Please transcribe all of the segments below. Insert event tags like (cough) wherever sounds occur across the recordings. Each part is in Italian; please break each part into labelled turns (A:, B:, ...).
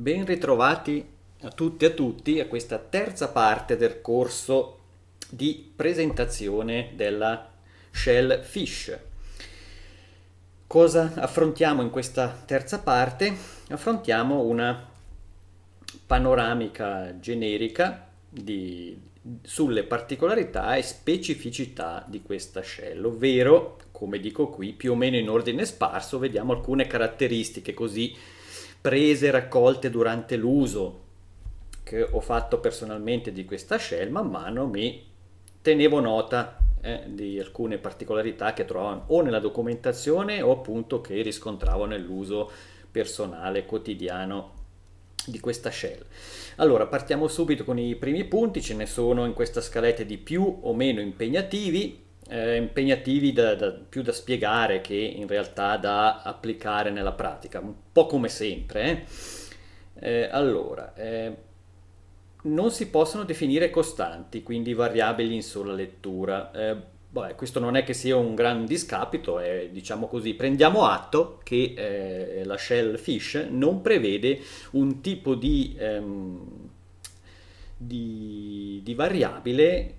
A: Ben ritrovati a tutti e a tutti a questa terza parte del corso di presentazione della Shell Fish. Cosa affrontiamo in questa terza parte? Affrontiamo una panoramica generica di, sulle particolarità e specificità di questa shell, ovvero, come dico qui, più o meno in ordine sparso, vediamo alcune caratteristiche così prese raccolte durante l'uso che ho fatto personalmente di questa shell, man mano mi tenevo nota eh, di alcune particolarità che trovavo o nella documentazione o appunto che riscontravo nell'uso personale quotidiano di questa shell. Allora, partiamo subito con i primi punti, ce ne sono in questa scaletta di più o meno impegnativi, eh, impegnativi da, da, più da spiegare che in realtà da applicare nella pratica, un po' come sempre. Eh, eh allora, eh, non si possono definire costanti, quindi variabili in sola lettura. Eh, vabbè, questo non è che sia un gran discapito, è diciamo così, prendiamo atto che eh, la fish non prevede un tipo di, ehm, di, di variabile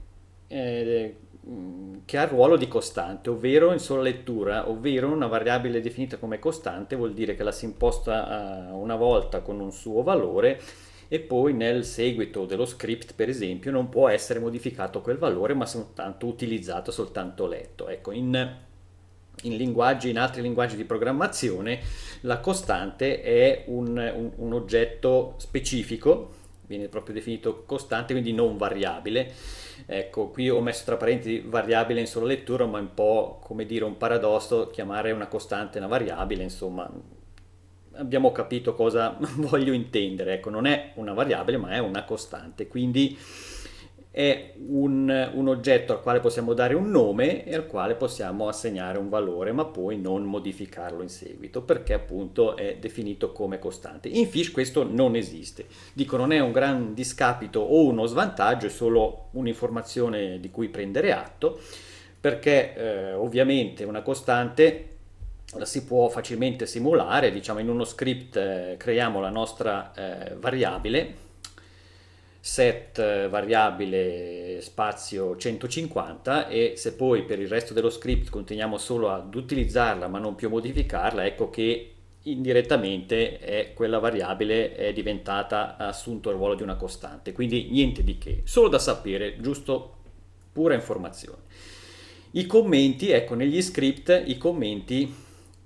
A: eh, Mm, che ha il ruolo di costante, ovvero in sola lettura, ovvero una variabile definita come costante vuol dire che la si imposta eh, una volta con un suo valore e poi nel seguito dello script per esempio non può essere modificato quel valore ma soltanto utilizzato, soltanto letto. Ecco, in, in, in altri linguaggi di programmazione la costante è un, un, un oggetto specifico viene proprio definito costante, quindi non variabile. Ecco, qui ho messo tra parentesi variabile in sola lettura, ma è un po' come dire un paradosso chiamare una costante una variabile, insomma, abbiamo capito cosa (laughs) voglio intendere, ecco, non è una variabile, ma è una costante, quindi è un, un, oggetto al quale possiamo dare un nome e al quale possiamo assegnare un valore, ma poi non modificarlo in seguito, perché appunto è definito come costante. In Fish questo non esiste. Dico, non è un gran discapito o uno svantaggio, è solo un'informazione di cui prendere atto, perché eh, ovviamente una costante la si può facilmente simulare, diciamo in uno script eh, creiamo la nostra eh, variabile, set eh, variabile spazio 150 e se poi per il resto dello script continuiamo solo ad utilizzarla ma non più modificarla ecco che indirettamente è, quella variabile è diventata ha assunto il ruolo di una costante quindi niente di che solo da sapere giusto pura informazione i commenti ecco negli script i commenti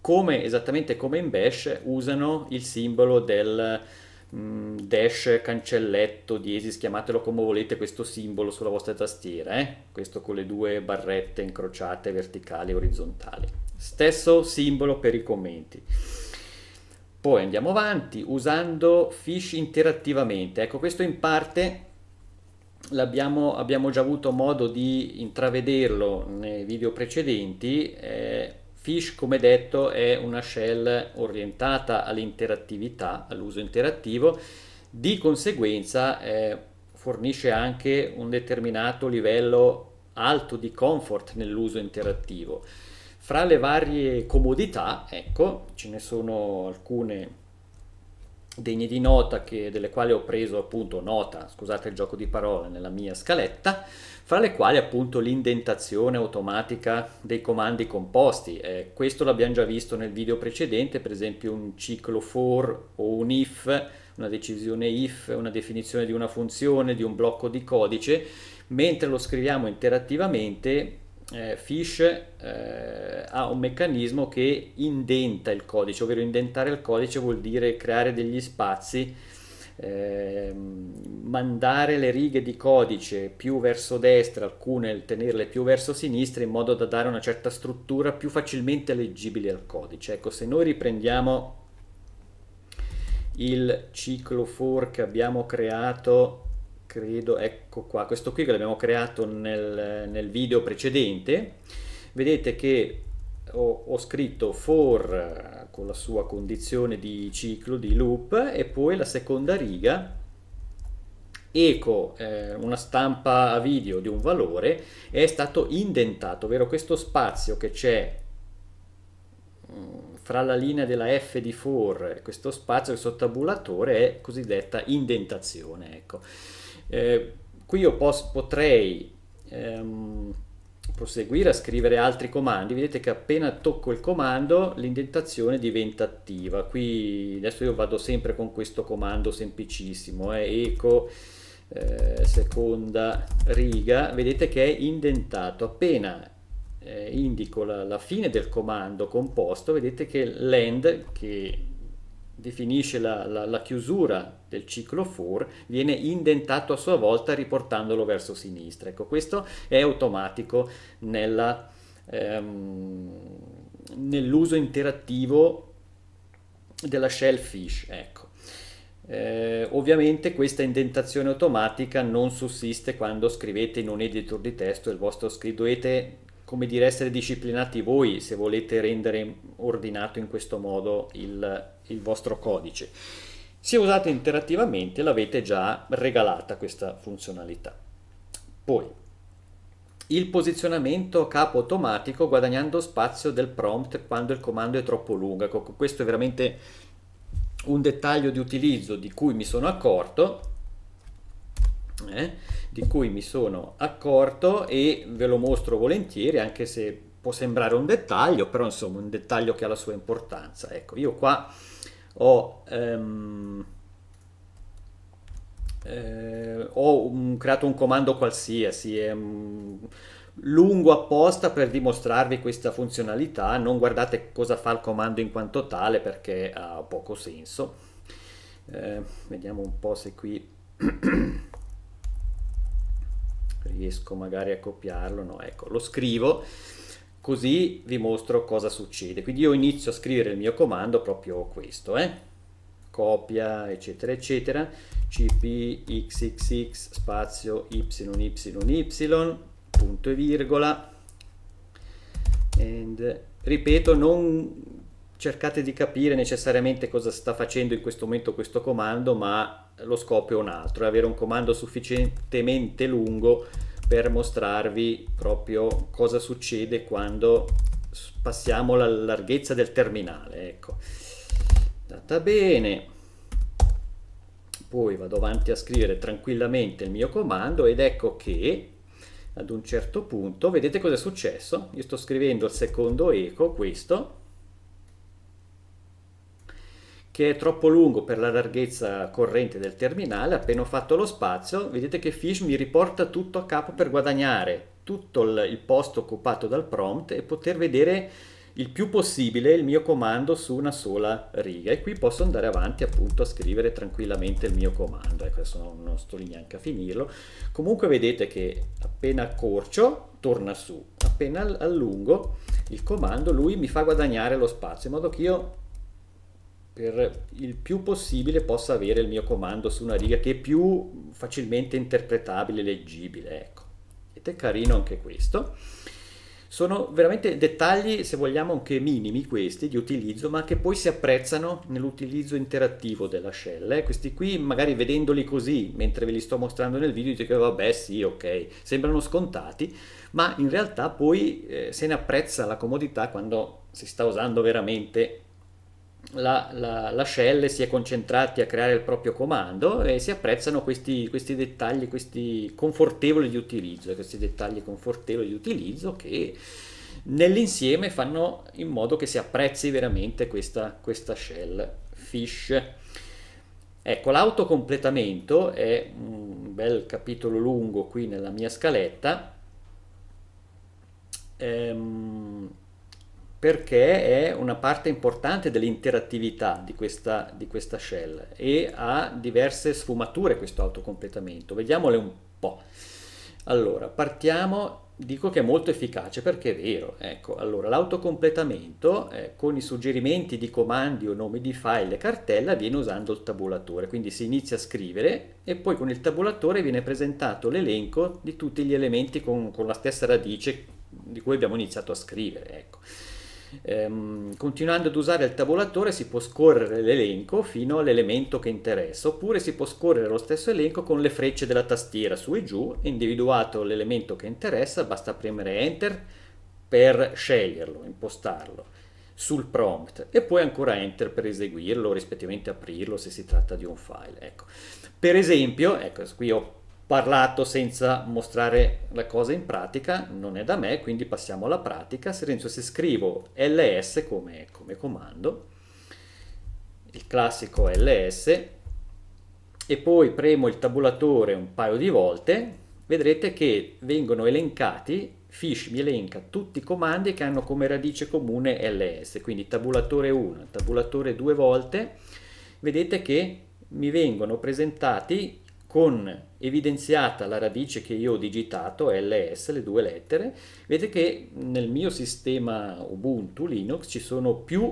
A: come esattamente come in bash usano il simbolo del mh, mm, dash cancelletto diesis, chiamatelo come volete, questo simbolo sulla vostra tastiera, eh? questo con le due barrette incrociate verticali e orizzontali. Stesso simbolo per i commenti. Poi andiamo avanti usando Fish interattivamente. Ecco, questo in parte abbiamo già avuto modo di intravederlo nei video precedenti. Eh, Fish, come detto, è una shell orientata all'interattività, all'uso interattivo, di conseguenza eh, fornisce anche un determinato livello alto di comfort nell'uso interattivo. Fra le varie comodità, ecco, ce ne sono alcune degne di nota che, delle quali ho preso appunto nota, scusate il gioco di parole, nella mia scaletta, fra le quali appunto l'indentazione automatica dei comandi composti. Eh, questo l'abbiamo già visto nel video precedente, per esempio un ciclo for o un if, una decisione if, una definizione di una funzione, di un blocco di codice, mentre lo scriviamo interattivamente eh, Fish eh, ha un meccanismo che indenta il codice, ovvero indentare il codice vuol dire creare degli spazi, eh, mandare le righe di codice più verso destra, alcune tenerle più verso sinistra in modo da dare una certa struttura più facilmente leggibile al codice. Ecco, se noi riprendiamo il ciclo for che abbiamo creato credo, ecco qua, questo qui che l'abbiamo creato nel, nel video precedente, vedete che ho, ho, scritto for con la sua condizione di ciclo, di loop, e poi la seconda riga eco eh, una stampa a video di un valore è stato indentato, ovvero questo spazio che c'è mm, fra la linea della F di for, questo spazio, questo tabulatore è cosiddetta indentazione. Ecco. Eh, qui io pos- potrei ehm, proseguire a scrivere altri comandi, vedete che appena tocco il comando l'indentazione diventa attiva, qui adesso io vado sempre con questo comando semplicissimo, eh, eco eh, seconda riga, vedete che è indentato, appena eh, indico la, la fine del comando composto, vedete che l'end che definisce la, la, la, chiusura del ciclo for, viene indentato a sua volta riportandolo verso sinistra. Ecco, questo è automatico nella, ehm, nell'uso interattivo della shellfish. Ecco. Eh, ovviamente questa indentazione automatica non sussiste quando scrivete in un editor di testo il vostro script, dovete come dire essere disciplinati voi se volete rendere ordinato in questo modo il, il vostro codice. Se usate interattivamente l'avete già regalata questa funzionalità. Poi, il posizionamento capo automatico guadagnando spazio del prompt quando il comando è troppo lungo. Ecco, questo è veramente un dettaglio di utilizzo di cui mi sono accorto eh, di cui mi sono accorto e ve lo mostro volentieri anche se può sembrare un dettaglio però insomma un dettaglio che ha la sua importanza ecco io qua ho, ehm, eh, ho um, creato un comando qualsiasi. Ehm, lungo apposta per dimostrarvi questa funzionalità, non guardate cosa fa il comando in quanto tale perché ha poco senso. Eh, vediamo un po' se qui (coughs) riesco magari a copiarlo, no ecco, lo scrivo così vi mostro cosa succede. Quindi io inizio a scrivere il mio comando proprio questo, eh? copia eccetera eccetera, cp xxx spazio yyy punto e virgola, and, ripeto non cercate di capire necessariamente cosa sta facendo in questo momento questo comando, ma lo scopo è un altro, è avere un comando sufficientemente lungo per mostrarvi proprio cosa succede quando passiamo la larghezza del terminale. Ecco, data bene. Poi vado avanti a scrivere tranquillamente il mio comando ed ecco che ad un certo punto, vedete cosa è successo? Io sto scrivendo il secondo eco, questo, che è troppo lungo per la larghezza corrente del terminale, appena ho fatto lo spazio, vedete che Fish mi riporta tutto a capo per guadagnare tutto il posto occupato dal prompt e poter vedere il più possibile il mio comando su una sola riga e qui posso andare avanti appunto a scrivere tranquillamente il mio comando ecco adesso non, non sto lì neanche a finirlo comunque vedete che appena accorcio torna su appena allungo il comando lui mi fa guadagnare lo spazio in modo che io per il più possibile possa avere il mio comando su una riga che è più facilmente interpretabile e leggibile. Ecco. Ed è carino anche questo. Sono veramente dettagli, se vogliamo, anche minimi questi di utilizzo, ma che poi si apprezzano nell'utilizzo interattivo della shell. Eh? Questi qui, magari vedendoli così, mentre ve li sto mostrando nel video, dite che vabbè sì, ok, sembrano scontati, ma in realtà poi eh, se ne apprezza la comodità quando si sta usando veramente la, la, la shell si è concentrati a creare il proprio comando e si apprezzano questi, questi dettagli, questi confortevoli di utilizzo, questi dettagli confortevoli di utilizzo che nell'insieme fanno in modo che si apprezzi veramente questa, questa shell fish. Ecco, l'autocompletamento è un bel capitolo lungo qui nella mia scaletta. Ehm, perché è una parte importante dell'interattività di questa, di questa shell e ha diverse sfumature questo autocompletamento. Vediamole un po'. Allora, partiamo dico che è molto efficace perché è vero. Ecco, allora l'autocompletamento eh, con i suggerimenti di comandi o nomi di file e cartella viene usando il tabulatore, quindi si inizia a scrivere e poi con il tabulatore viene presentato l'elenco di tutti gli elementi con, con la stessa radice di cui abbiamo iniziato a scrivere. Ecco. Ehm, continuando ad usare il tabulatore si può scorrere l'elenco fino all'elemento che interessa, oppure si può scorrere lo stesso elenco con le frecce della tastiera su e giù, individuato l'elemento che interessa, basta premere Enter per sceglierlo, impostarlo sul prompt e poi ancora enter per eseguirlo, rispettivamente aprirlo se si tratta di un file. Ecco. Per esempio, ecco, qui ho parlato senza mostrare la cosa in pratica non è da me, quindi passiamo alla pratica. Silenzio se scrivo ls come, come comando, il classico ls, e poi premo il tabulatore un paio di volte, vedrete che vengono elencati, Fish mi elenca tutti i comandi che hanno come radice comune ls, quindi tabulatore 1, tabulatore 2 volte, vedete che mi vengono presentati con evidenziata la radice che io ho digitato, ls, le due lettere, vedete che nel mio sistema Ubuntu Linux ci sono più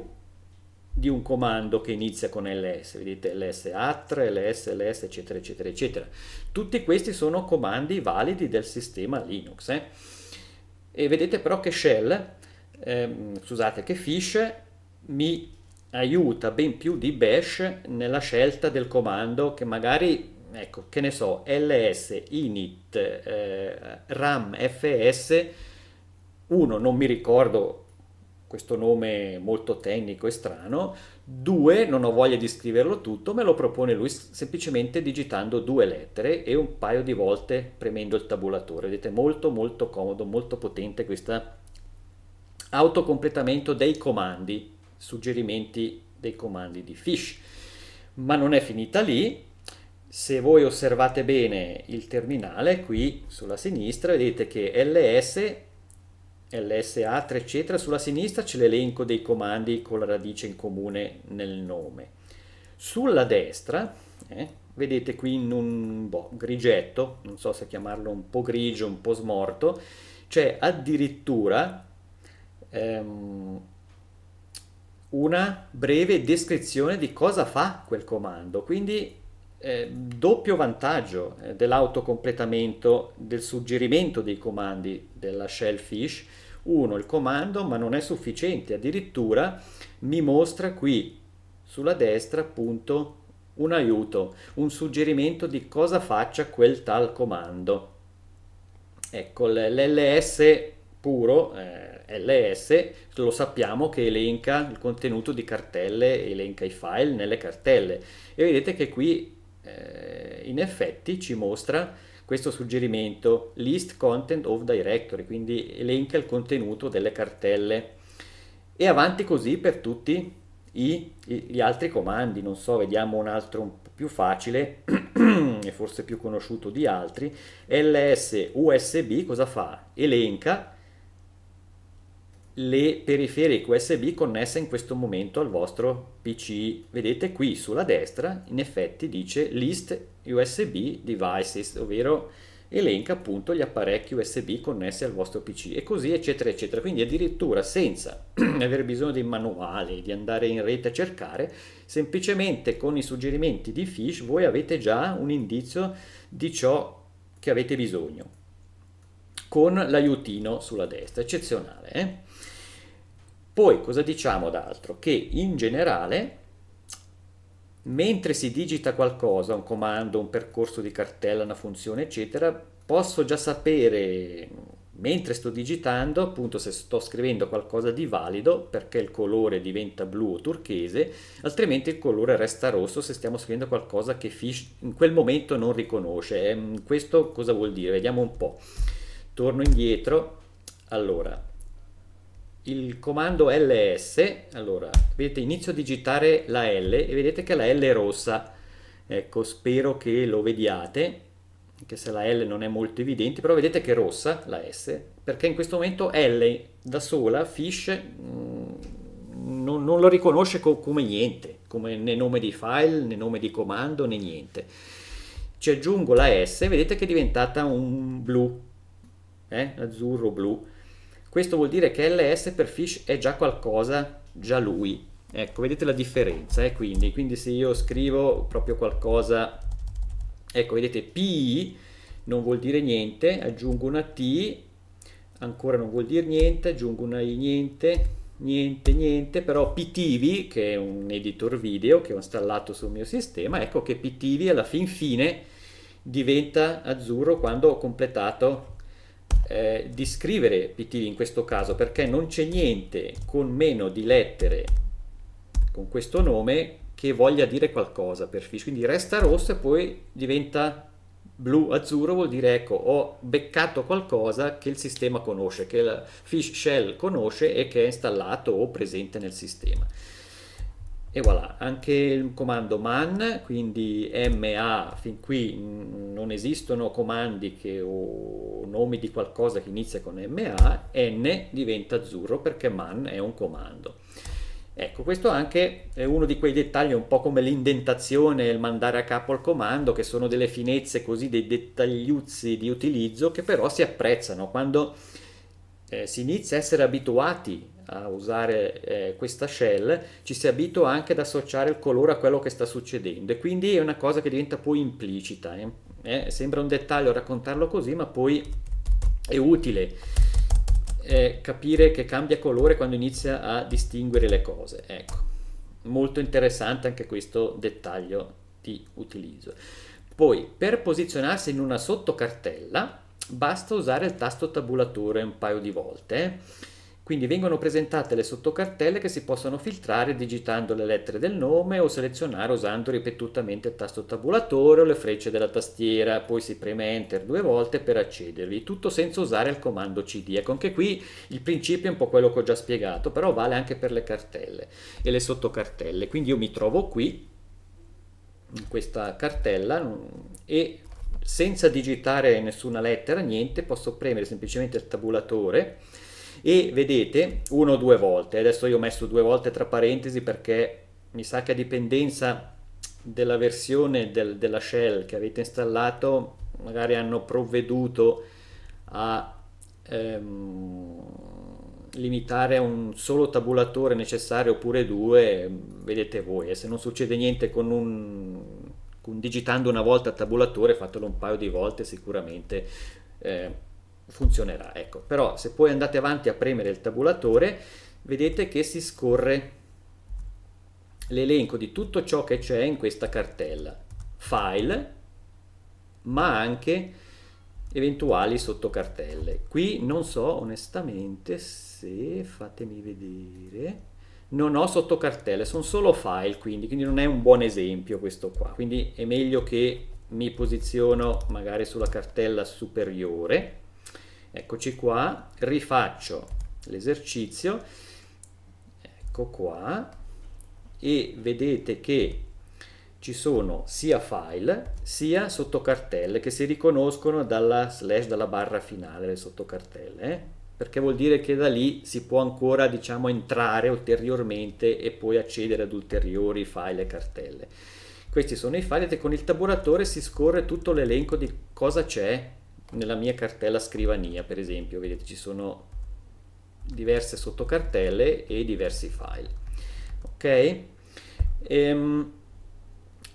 A: di un comando che inizia con ls, vedete ls lsat, ls, ls, eccetera, eccetera, eccetera. Tutti questi sono comandi validi del sistema Linux. Eh? E vedete però che shell, ehm, scusate, che fish mi aiuta ben più di bash nella scelta del comando che magari ecco, che ne so, LS, Init, eh, RAM, FS, uno, non mi ricordo questo nome molto tecnico e strano, due, non ho voglia di scriverlo tutto, me lo propone lui semplicemente digitando due lettere e un paio di volte premendo il tabulatore. Vedete, molto molto comodo, molto potente questo autocompletamento dei comandi, suggerimenti dei comandi di Fish. Ma non è finita lì, se voi osservate bene il terminale qui sulla sinistra vedete che ls lsa 3 eccetera sulla sinistra c'è l'elenco dei comandi con la radice in comune nel nome sulla destra eh, vedete qui in un boh, grigetto non so se chiamarlo un po' grigio un po' smorto c'è addirittura ehm, una breve descrizione di cosa fa quel comando quindi eh, doppio vantaggio eh, dell'autocompletamento del suggerimento dei comandi della shellfish. Uno, il comando, ma non è sufficiente, addirittura mi mostra qui sulla destra appunto un aiuto, un suggerimento di cosa faccia quel tal comando. Ecco, l'LS puro, eh, LS, lo sappiamo che elenca il contenuto di cartelle, elenca i file nelle cartelle e vedete che qui eh, in effetti ci mostra questo suggerimento list content of directory, quindi elenca il contenuto delle cartelle e avanti così per tutti i, gli altri comandi, non so, vediamo un altro un po' più facile (clears throat) e forse più conosciuto di altri, ls usb cosa fa? Elenca le periferiche USB connesse in questo momento al vostro PC. Vedete qui sulla destra in effetti dice list USB devices, ovvero elenca appunto gli apparecchi USB connessi al vostro PC e così eccetera eccetera. Quindi addirittura senza (clears throat) aver bisogno di manuale, di andare in rete a cercare, semplicemente con i suggerimenti di Fish voi avete già un indizio di ciò che avete bisogno con l'aiutino sulla destra, eccezionale. Eh? Poi cosa diciamo d'altro? Che in generale, mentre si digita qualcosa, un comando, un percorso di cartella, una funzione, eccetera, posso già sapere mentre sto digitando, appunto se sto scrivendo qualcosa di valido, perché il colore diventa blu o turchese, altrimenti il colore resta rosso se stiamo scrivendo qualcosa che Fish in quel momento non riconosce. Ehm, questo cosa vuol dire? Vediamo un po'. Torno indietro. Allora, il comando ls, allora vedete inizio a digitare la L e vedete che la L è rossa, ecco spero che lo vediate, anche se la L non è molto evidente, però vedete che è rossa la S, perché in questo momento L da sola, fish, mm, non, non lo riconosce co come niente, come né nome di file, né nome di comando, né niente. Ci aggiungo la S, vedete che è diventata un blu, eh? azzurro blu, questo vuol dire che ls per fish è già qualcosa, già lui. Ecco, vedete la differenza, eh? quindi, quindi se io scrivo proprio qualcosa, ecco, vedete pi non vuol dire niente, aggiungo una t, ancora non vuol dire niente, aggiungo una i niente, niente niente però ptv che è un editor video che ho installato sul mio sistema ecco che ptv alla fin fine diventa azzurro quando ho completato eh, di scrivere pt in questo caso perché non c'è niente con meno di lettere con questo nome che voglia dire qualcosa per fish quindi resta rossa e poi diventa blu azzurro vuol dire ecco ho beccato qualcosa che il sistema conosce che la fish shell conosce e che è installato o presente nel sistema e voilà, anche il comando man, quindi ma, fin qui non esistono comandi che, o nomi di qualcosa che inizia con ma, n diventa azzurro perché man è un comando. Ecco, questo anche è uno di quei dettagli, un po' come l'indentazione e il mandare a capo al comando, che sono delle finezze così, dei dettagliuzzi di utilizzo che però si apprezzano quando eh, si inizia a essere abituati a usare eh, questa shell, ci si abitua anche ad associare il colore a quello che sta succedendo e quindi è una cosa che diventa poi implicita. Eh? Eh, sembra un dettaglio raccontarlo così, ma poi è utile eh, capire che cambia colore quando inizia a distinguere le cose. Ecco, molto interessante anche questo dettaglio di utilizzo. Poi, per posizionarsi in una sottocartella, basta usare il tasto tabulatore un paio di volte eh. Quindi vengono presentate le sottocartelle che si possono filtrare digitando le lettere del nome o selezionare usando ripetutamente il tasto tabulatore o le frecce della tastiera, poi si preme Enter due volte per accedervi, tutto senza usare il comando CD. Ecco, anche qui il principio è un po' quello che ho già spiegato, però vale anche per le cartelle e le sottocartelle. Quindi io mi trovo qui, in questa cartella, e senza digitare nessuna lettera, niente, posso premere semplicemente il tabulatore e vedete uno o due volte, adesso io ho messo due volte tra parentesi perché mi sa che a dipendenza della versione del, della shell che avete installato magari hanno provveduto a ehm, limitare a un solo tabulatore necessario oppure due vedete voi e se non succede niente con un con digitando una volta tabulatore fatelo un paio di volte sicuramente eh, funzionerà. Ecco. Però se poi andate avanti a premere il tabulatore, vedete che si scorre l'elenco di tutto ciò che c'è in questa cartella. File, ma anche eventuali sottocartelle. Qui non so onestamente se, fatemi vedere, non ho sottocartelle, sono solo file quindi, quindi non è un buon esempio questo qua. Quindi è meglio che mi posiziono magari sulla cartella superiore Eccoci qua, rifaccio l'esercizio, ecco qua, e vedete che ci sono sia file sia sottocartelle che si riconoscono dalla slash, dalla barra finale delle sottocartelle, eh? perché vuol dire che da lì si può ancora diciamo entrare ulteriormente e poi accedere ad ulteriori file e cartelle. Questi sono i file e con il tabulatore si scorre tutto l'elenco di cosa c'è nella mia cartella scrivania per esempio vedete ci sono diverse sottocartelle e diversi file ok ehm,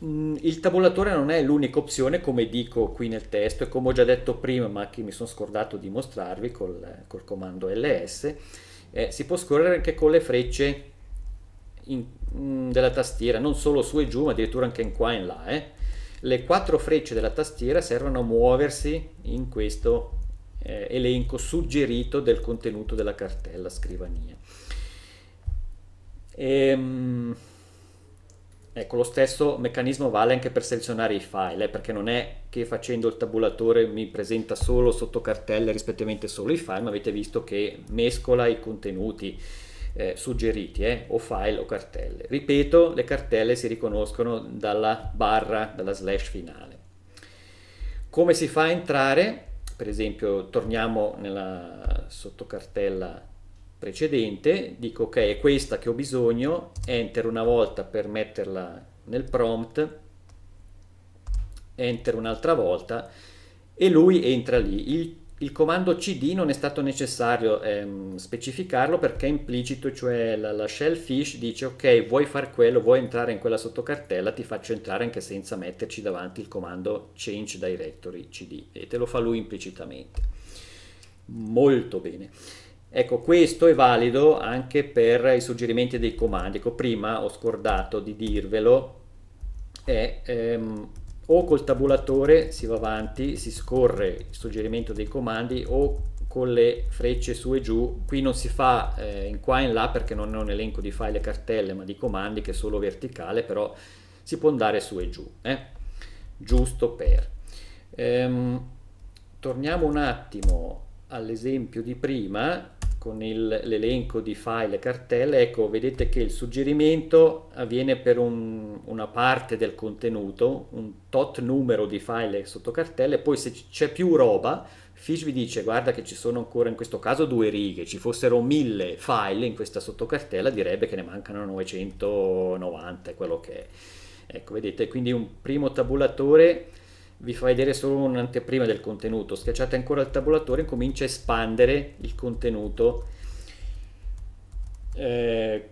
A: mm, il tabulatore non è l'unica opzione come dico qui nel testo e come ho già detto prima ma che mi sono scordato di mostrarvi col, col comando ls eh, si può scorrere anche con le frecce in, in, mm, della tastiera non solo su e giù ma addirittura anche in qua e in là eh le quattro frecce della tastiera servono a muoversi in questo eh, elenco suggerito del contenuto della cartella scrivania. Ehm, ecco, lo stesso meccanismo vale anche per selezionare i file, eh, perché non è che facendo il tabulatore mi presenta solo sotto cartelle rispettivamente solo i file, ma avete visto che mescola i contenuti eh, suggeriti, eh, o file o cartelle. Ripeto, le cartelle si riconoscono dalla barra, dalla slash finale. Come si fa a entrare? Per esempio, torniamo nella sottocartella precedente, dico ok, è questa che ho bisogno, enter una volta per metterla nel prompt, enter un'altra volta e lui entra lì. Il il comando cd non è stato necessario ehm, specificarlo perché è implicito, cioè la, la shellfish dice ok vuoi fare quello, vuoi entrare in quella sottocartella, ti faccio entrare anche senza metterci davanti il comando change directory cd e te lo fa lui implicitamente. Molto bene. Ecco, questo è valido anche per i suggerimenti dei comandi. Ecco, prima ho scordato di dirvelo, è ehm, o col tabulatore si va avanti, si scorre il suggerimento dei comandi o con le frecce su e giù, qui non si fa eh, in qua e in là perché non è un elenco di file e cartelle ma di comandi che è solo verticale, però si può andare su e giù, eh? giusto per. Ehm, torniamo un attimo all'esempio di prima, con l'elenco di file e cartelle, ecco, vedete che il suggerimento avviene per un, una parte del contenuto, un tot numero di file sotto cartelle, poi se c'è più roba, Fish vi dice guarda che ci sono ancora in questo caso due righe, ci fossero mille file in questa sottocartella direbbe che ne mancano 990 quello che è. Ecco, vedete, quindi un primo tabulatore vi fa vedere solo un'anteprima del contenuto, schiacciate ancora il tabulatore e comincia a espandere il contenuto eh,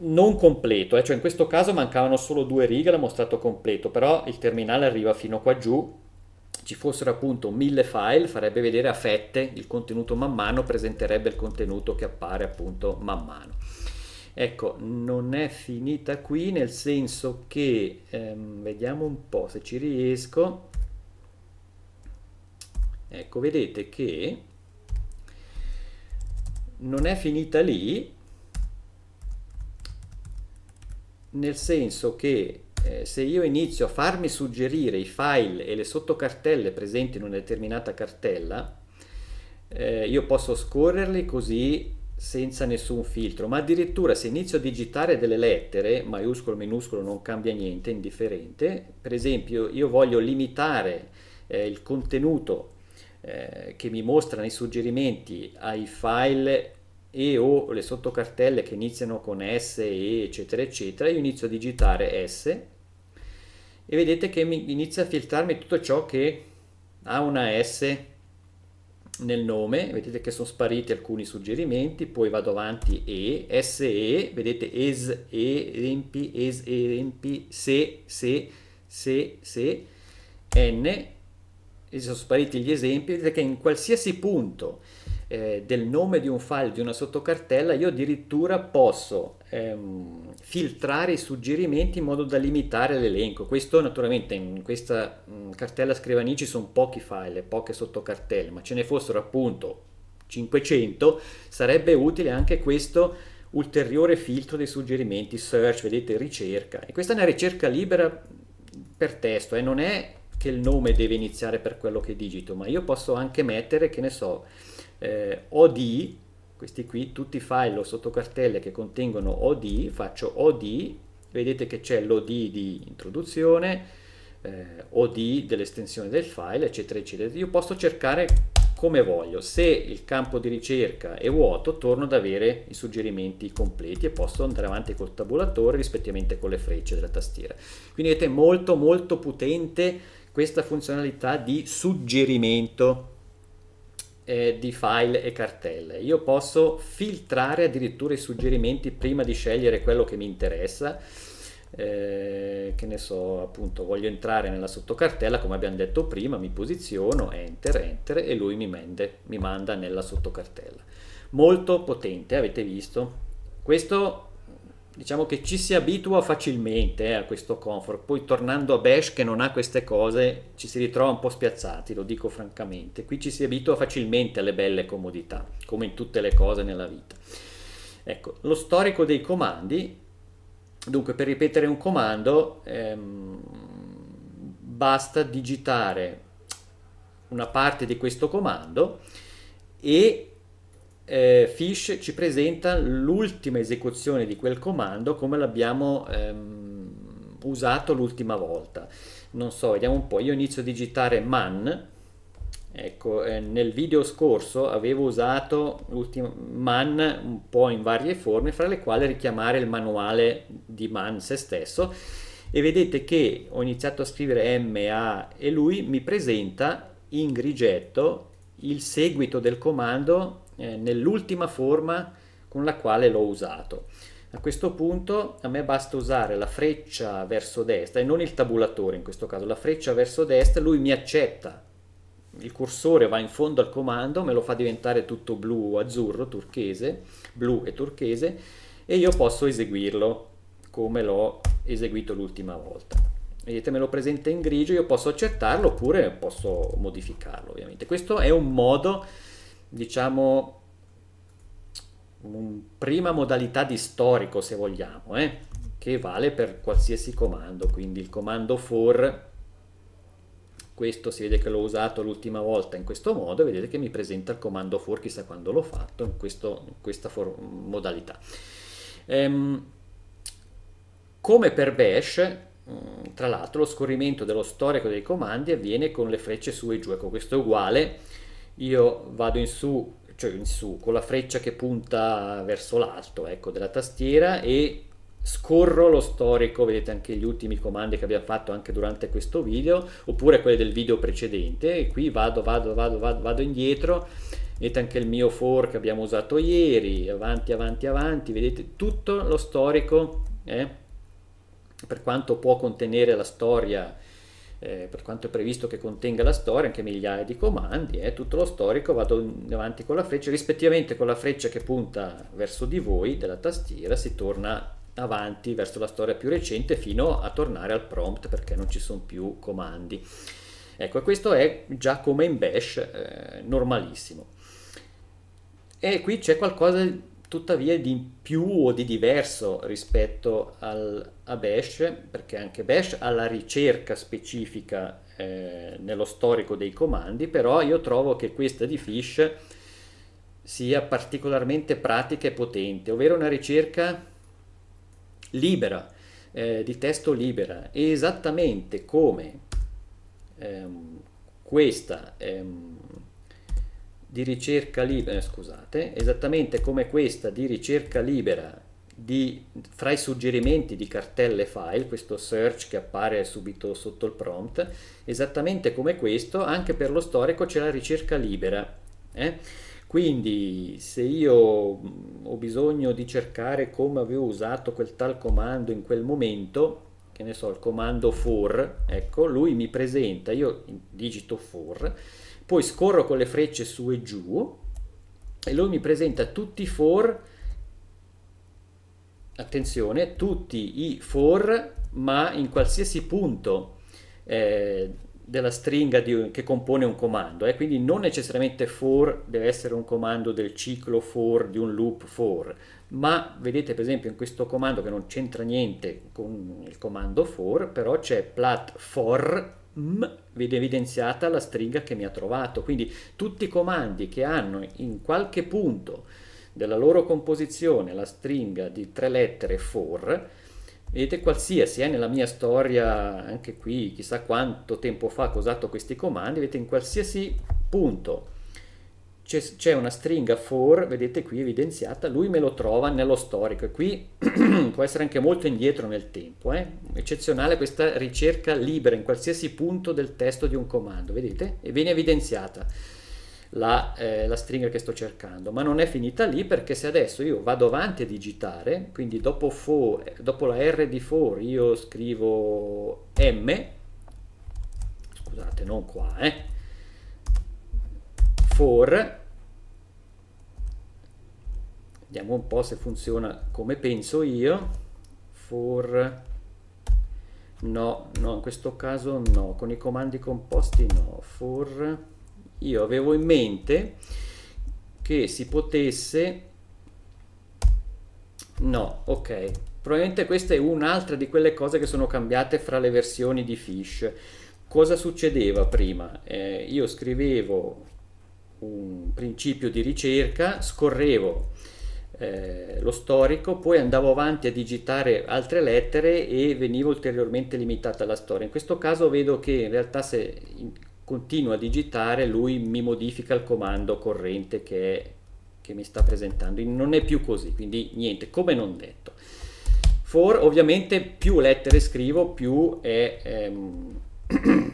A: non completo, eh? cioè in questo caso mancavano solo due righe, l'ha mostrato completo, però il terminale arriva fino qua giù, ci fossero appunto mille file farebbe vedere a fette il contenuto man mano, presenterebbe il contenuto che appare appunto man mano. Ecco, non è finita qui nel senso che, ehm, vediamo un po' se ci riesco, ecco vedete che non è finita lì nel senso che eh, se io inizio a farmi suggerire i file e le sottocartelle presenti in una determinata cartella eh, io posso scorrerli così senza nessun filtro ma addirittura se inizio a digitare delle lettere maiuscolo minuscolo non cambia niente indifferente per esempio io voglio limitare eh, il contenuto eh, che mi mostrano i suggerimenti ai file e o le sottocartelle che iniziano con S, E, eccetera, eccetera, io inizio a digitare S e vedete che inizia a filtrarmi tutto ciò che ha una S nel nome, vedete che sono spariti alcuni suggerimenti, poi vado avanti E, SE, vedete es, e, empi, es, esempi se, se, se, se, N, e sono spariti gli esempi, vedete che in qualsiasi punto eh, del nome di un file, di una sottocartella, io addirittura posso ehm, filtrare i suggerimenti in modo da limitare l'elenco. Questo naturalmente in questa mh, mm, cartella scrivani ci sono pochi file, poche sottocartelle, ma ce ne fossero appunto 500, sarebbe utile anche questo ulteriore filtro dei suggerimenti, search, vedete, ricerca. E questa è una ricerca libera per testo e eh, non è che il nome deve iniziare per quello che digito, ma io posso anche mettere, che ne so, eh, OD, questi qui, tutti i file o sottocartelle che contengono OD, faccio OD, vedete che c'è l'OD di introduzione, eh, OD dell'estensione del file, eccetera, eccetera. Io posso cercare come voglio. Se il campo di ricerca è vuoto, torno ad avere i suggerimenti completi e posso andare avanti col tabulatore rispettivamente con le frecce della tastiera. Quindi vedete, molto molto potente questa funzionalità di suggerimento eh, di file e cartelle. Io posso filtrare addirittura i suggerimenti prima di scegliere quello che mi interessa. Eh, che ne so, appunto, voglio entrare nella sottocartella, come abbiamo detto prima, mi posiziono, enter, enter e lui mi, mende, mi manda nella sottocartella. Molto potente, avete visto? Questo diciamo che ci si abitua facilmente eh, a questo comfort, poi tornando a Bash che non ha queste cose ci si ritrova un po' spiazzati, lo dico francamente, qui ci si abitua facilmente alle belle comodità, come in tutte le cose nella vita. Ecco, lo storico dei comandi, dunque per ripetere un comando ehm, basta digitare una parte di questo comando e eh, Fish ci presenta l'ultima esecuzione di quel comando come l'abbiamo ehm, usato l'ultima volta. Non so, vediamo un po', io inizio a digitare man, ecco, eh, nel video scorso avevo usato man un po' in varie forme, fra le quali richiamare il manuale di man se stesso, e vedete che ho iniziato a scrivere MA e lui mi presenta in grigetto il seguito del comando eh, nell'ultima forma con la quale l'ho usato. A questo punto a me basta usare la freccia verso destra e non il tabulatore in questo caso, la freccia verso destra, lui mi accetta, il cursore va in fondo al comando, me lo fa diventare tutto blu o azzurro, turchese, blu e turchese e io posso eseguirlo come l'ho eseguito l'ultima volta. Vedete me lo presenta in grigio, io posso accettarlo oppure posso modificarlo ovviamente. Questo è un modo diciamo, un prima modalità di storico, se vogliamo, eh, che vale per qualsiasi comando, quindi il comando for, questo si vede che l'ho usato l'ultima volta in questo modo, vedete che mi presenta il comando for, chissà quando l'ho fatto, in, questo, in questa modalità. Ehm, come per bash, mm, tra l'altro, lo scorrimento dello storico dei comandi avviene con le frecce su e giù, ecco questo è uguale, io vado in su, cioè in su, con la freccia che punta verso l'alto, ecco, della tastiera e scorro lo storico, vedete anche gli ultimi comandi che abbiamo fatto anche durante questo video, oppure quelli del video precedente, e qui vado, vado, vado, vado, vado indietro, vedete anche il mio for che abbiamo usato ieri, avanti, avanti, avanti, vedete tutto lo storico, eh? per quanto può contenere la storia eh, per quanto è previsto che contenga la storia, anche migliaia di comandi, è eh, tutto lo storico, vado avanti con la freccia, rispettivamente con la freccia che punta verso di voi della tastiera si torna avanti verso la storia più recente fino a tornare al prompt perché non ci sono più comandi. Ecco, questo è già come in bash eh, normalissimo. E qui c'è qualcosa tuttavia è di più o di diverso rispetto al, a Bash, perché anche Bash ha la ricerca specifica eh, nello storico dei comandi, però io trovo che questa di Fish sia particolarmente pratica e potente, ovvero una ricerca libera, eh, di testo libera, esattamente come ehm, questa ehm, di ricerca libera, eh, scusate, esattamente come questa di ricerca libera di, fra i suggerimenti di cartelle file, questo search che appare subito sotto il prompt, esattamente come questo, anche per lo storico c'è la ricerca libera. Eh? Quindi se io mm, ho bisogno di cercare come avevo usato quel tal comando in quel momento, che ne so, il comando for, ecco, lui mi presenta, io digito for, poi scorro con le frecce su e giù e lui mi presenta tutti i for, attenzione, tutti i for, ma in qualsiasi punto eh, della stringa di, che compone un comando, eh, quindi non necessariamente for deve essere un comando del ciclo for, di un loop for, ma vedete per esempio in questo comando che non c'entra niente con il comando for, però c'è plat platform, vede evidenziata la stringa che mi ha trovato, quindi tutti i comandi che hanno in qualche punto della loro composizione la stringa di tre lettere for, vedete qualsiasi, è eh, nella mia storia, anche qui, chissà quanto tempo fa che ho usato questi comandi, vedete in qualsiasi punto c'è, c'è una stringa for, vedete qui evidenziata, lui me lo trova nello storico e qui (clears throat) può essere anche molto indietro nel tempo, eh? eccezionale questa ricerca libera in qualsiasi punto del testo di un comando, vedete? E viene evidenziata la, eh, la stringa che sto cercando, ma non è finita lì perché se adesso io vado avanti a digitare, quindi dopo, for, dopo la R di for io scrivo M, scusate non qua, eh? for vediamo un po' se funziona come penso io for no, no in questo caso no con i comandi composti no for io avevo in mente che si potesse no ok probabilmente questa è un'altra di quelle cose che sono cambiate fra le versioni di Fish cosa succedeva prima? Eh, io scrivevo un principio di ricerca, scorrevo eh, lo storico, poi andavo avanti a digitare altre lettere e venivo ulteriormente limitata alla storia. In questo caso vedo che in realtà se continuo a digitare lui mi modifica il comando corrente che, è, che mi sta presentando. Non è più così, quindi niente, come non detto. For ovviamente più lettere scrivo più è... Ehm, (clears throat)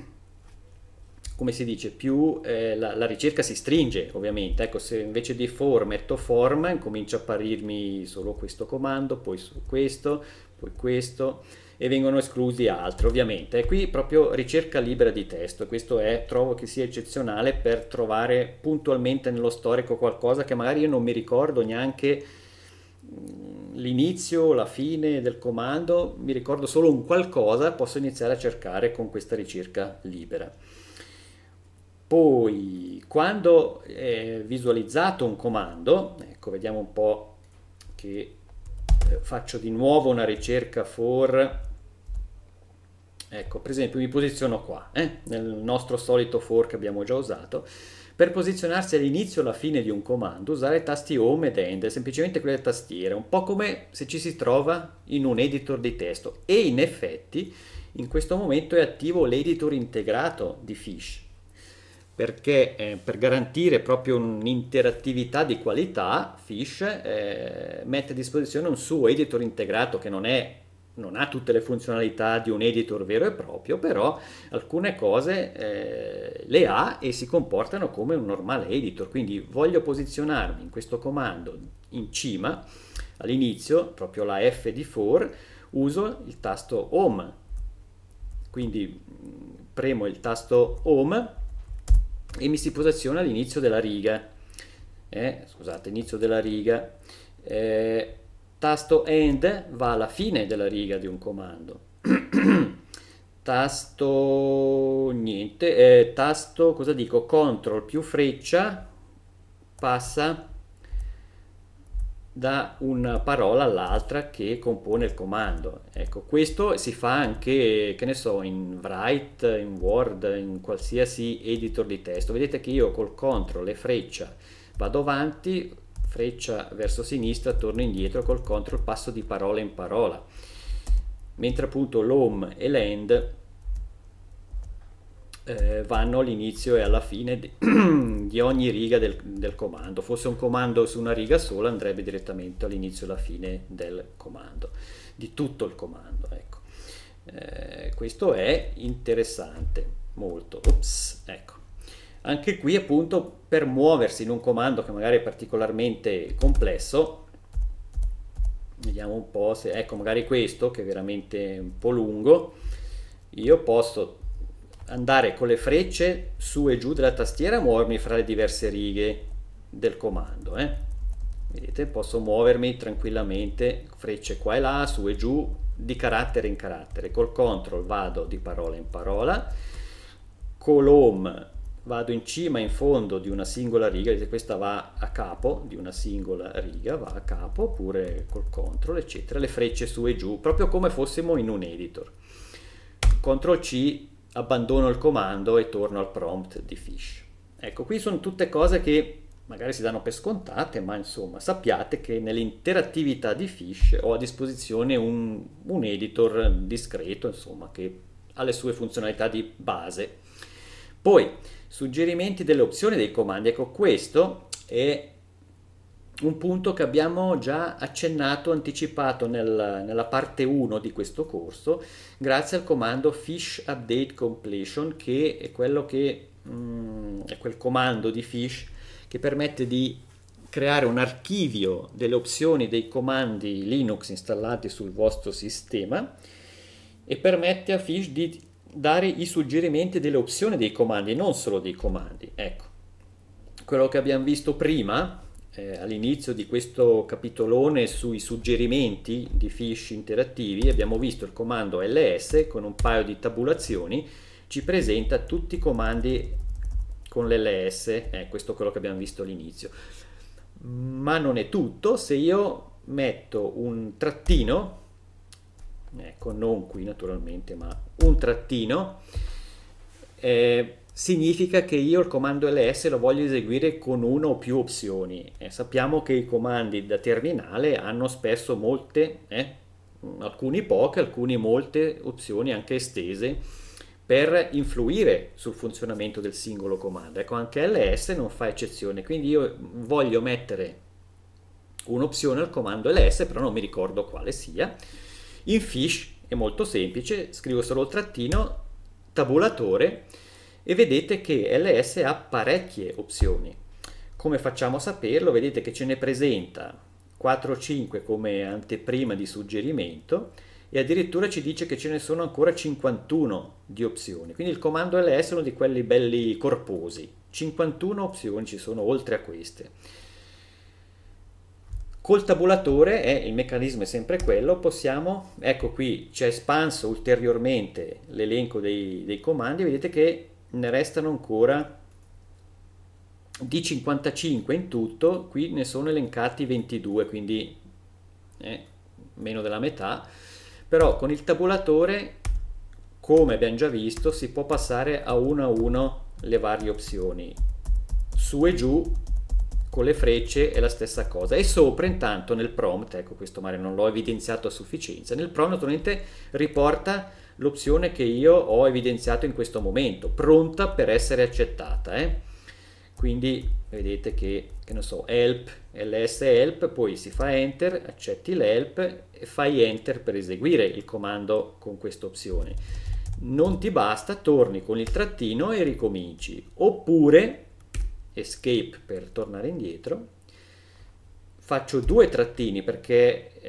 A: come si dice, più eh, la, la, ricerca si stringe ovviamente. Ecco, se invece di for metto form, incomincia a apparirmi solo questo comando, poi questo, poi questo, e vengono esclusi altri ovviamente. E qui proprio ricerca libera di testo, questo è, trovo che sia eccezionale per trovare puntualmente nello storico qualcosa che magari io non mi ricordo neanche mm, l'inizio, la fine del comando, mi ricordo solo un qualcosa, posso iniziare a cercare con questa ricerca libera. Poi, quando è visualizzato un comando, ecco, vediamo un po' che eh, faccio di nuovo una ricerca for ecco per esempio mi posiziono qua eh, nel nostro solito for che abbiamo già usato per posizionarsi all'inizio o alla fine di un comando usare i tasti home ed end semplicemente quelle tastiere un po' come se ci si trova in un editor di testo e in effetti in questo momento è attivo l'editor integrato di Fish perché eh, per garantire proprio un'interattività di qualità Fish eh, mette a disposizione un suo editor integrato che non, è, non ha tutte le funzionalità di un editor vero e proprio, però alcune cose eh, le ha e si comportano come un normale editor. Quindi voglio posizionarmi in questo comando in cima, all'inizio, proprio la F di 4, uso il tasto Home. Quindi mm, premo il tasto Home e mi si posiziona all'inizio della riga. Eh, scusate, inizio della riga. Eh, tasto end va alla fine della riga di un comando. (clears throat) tasto niente, eh, tasto cosa dico? Control più freccia passa da una parola all'altra che compone il comando. Ecco, questo si fa anche, che ne so, in Write, in Word, in qualsiasi editor di testo. Vedete che io col CTRL e freccia vado avanti, freccia verso sinistra, torno indietro, col CTRL passo di parola in parola. Mentre appunto l'home e l'end eh, vanno all'inizio e alla fine di, (clears throat) di ogni riga del, del, comando. Fosse un comando su una riga sola andrebbe direttamente all'inizio e alla fine del comando, di tutto il comando. Ecco. Eh, questo è interessante, molto. Ops, ecco. Anche qui appunto per muoversi in un comando che magari è particolarmente complesso, vediamo un po' se, ecco magari questo che è veramente un po' lungo, io posso andare con le frecce su e giù della tastiera a muovermi fra le diverse righe del comando. Eh. Vedete, posso muovermi tranquillamente, frecce qua e là, su e giù, di carattere in carattere. Col control vado di parola in parola, con l'home vado in cima, in fondo di una singola riga, vedete questa va a capo di una singola riga, va a capo, oppure col control, eccetera, le frecce su e giù, proprio come fossimo in un editor. Ctrl C abbandono il comando e torno al prompt di Fish. Ecco, qui sono tutte cose che magari si danno per scontate, ma insomma sappiate che nell'interattività di Fish ho a disposizione un, un editor discreto, insomma, che ha le sue funzionalità di base. Poi, suggerimenti delle opzioni dei comandi, ecco questo è un punto che abbiamo già accennato, anticipato nel, nella parte 1 di questo corso, grazie al comando fish update completion, che è quello che mm, è quel comando di fish che permette di creare un archivio delle opzioni dei comandi Linux installati sul vostro sistema e permette a Fish di dare i suggerimenti delle opzioni dei comandi, non solo dei comandi. Ecco, quello che abbiamo visto prima eh, all'inizio di questo capitolone sui suggerimenti di Fish interattivi abbiamo visto il comando ls con un paio di tabulazioni ci presenta tutti i comandi con l'ls, eh, questo è quello che abbiamo visto all'inizio. Ma non è tutto, se io metto un trattino, ecco non qui naturalmente, ma un trattino, eh, significa che io il comando ls lo voglio eseguire con una o più opzioni e sappiamo che i comandi da terminale hanno spesso molte, eh, alcuni poche, alcuni molte opzioni anche estese per influire sul funzionamento del singolo comando. Ecco, anche ls non fa eccezione, quindi io voglio mettere un'opzione al comando ls, però non mi ricordo quale sia. In fish è molto semplice, scrivo solo il trattino, tabulatore, e vedete che ls ha parecchie opzioni. Come facciamo a saperlo? Vedete che ce ne presenta 4 o 5 come anteprima di suggerimento e addirittura ci dice che ce ne sono ancora 51 di opzioni. Quindi il comando ls è uno di quelli belli corposi. 51 opzioni ci sono oltre a queste. Col tabulatore, eh, il meccanismo è sempre quello, possiamo, ecco qui ci è espanso ulteriormente l'elenco dei, dei comandi, vedete che ne restano ancora di 55 in tutto, qui ne sono elencati 22, quindi eh, meno della metà, però con il tabulatore, come abbiamo già visto, si può passare a uno a uno le varie opzioni. Su e giù con le frecce è la stessa cosa e sopra intanto nel prompt, ecco questo Mario non l'ho evidenziato a sufficienza, nel prompt naturalmente riporta l'opzione che io ho evidenziato in questo momento, pronta per essere accettata. Eh? Quindi vedete che, che ne so, help, ls help, poi si fa enter, accetti l'help e fai enter per eseguire il comando con questa opzione. Non ti basta, torni con il trattino e ricominci. Oppure escape per tornare indietro faccio due trattini perché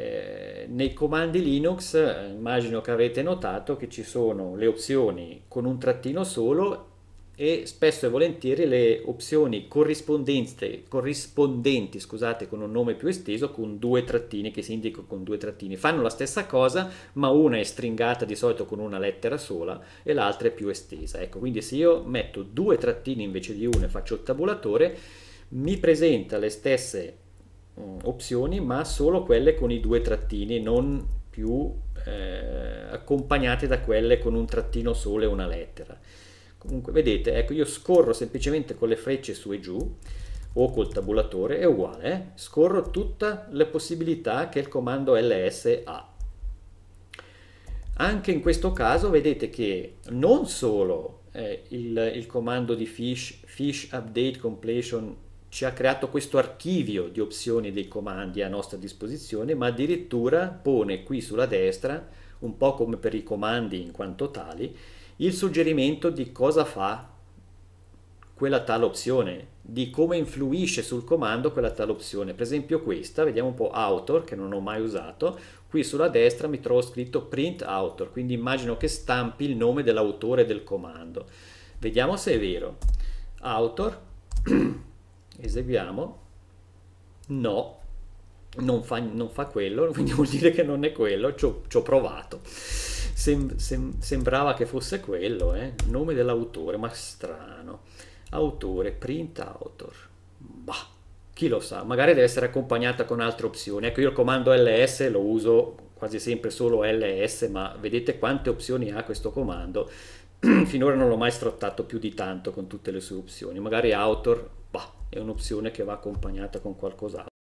A: eh, nei comandi Linux eh, immagino che avete notato che ci sono le opzioni con un trattino solo e spesso e volentieri le opzioni corrispondenti, corrispondenti scusate, con un nome più esteso con due trattini che si indicano con due trattini fanno la stessa cosa ma una è stringata di solito con una lettera sola e l'altra è più estesa ecco quindi se io metto due trattini invece di uno e faccio il tabulatore mi presenta le stesse Mm, opzioni, ma solo quelle con i due trattini, non più eh, accompagnate da quelle con un trattino solo e una lettera. Comunque, vedete, ecco, io scorro semplicemente con le frecce su e giù o col tabulatore, è uguale, eh? scorro tutte le possibilità che il comando ls ha. Anche in questo caso vedete che non solo eh, il, il, comando di fish, fish update completion ci ha creato questo archivio di opzioni dei comandi a nostra disposizione, ma addirittura pone qui sulla destra, un po' come per i comandi in quanto tali, il suggerimento di cosa fa quella tale opzione, di come influisce sul comando quella tale opzione. Per esempio questa, vediamo un po' Author, che non ho mai usato, qui sulla destra mi trovo scritto Print Author, quindi immagino che stampi il nome dell'autore del comando. Vediamo se è vero. Author (clears throat) eseguiamo, no, non fa, non fa, quello, (laughs) quindi vuol dire che non è quello, ci ho, provato. Sem, sem, sembrava che fosse quello, eh? nome dell'autore, ma strano. Autore, print author, bah, chi lo sa, magari deve essere accompagnata con altre opzioni. Ecco, io il comando ls lo uso quasi sempre solo ls, ma vedete quante opzioni ha questo comando. (clears throat) Finora non l'ho mai sfruttato più di tanto con tutte le sue opzioni, magari author bah, è un'opzione che va accompagnata con qualcos'altro.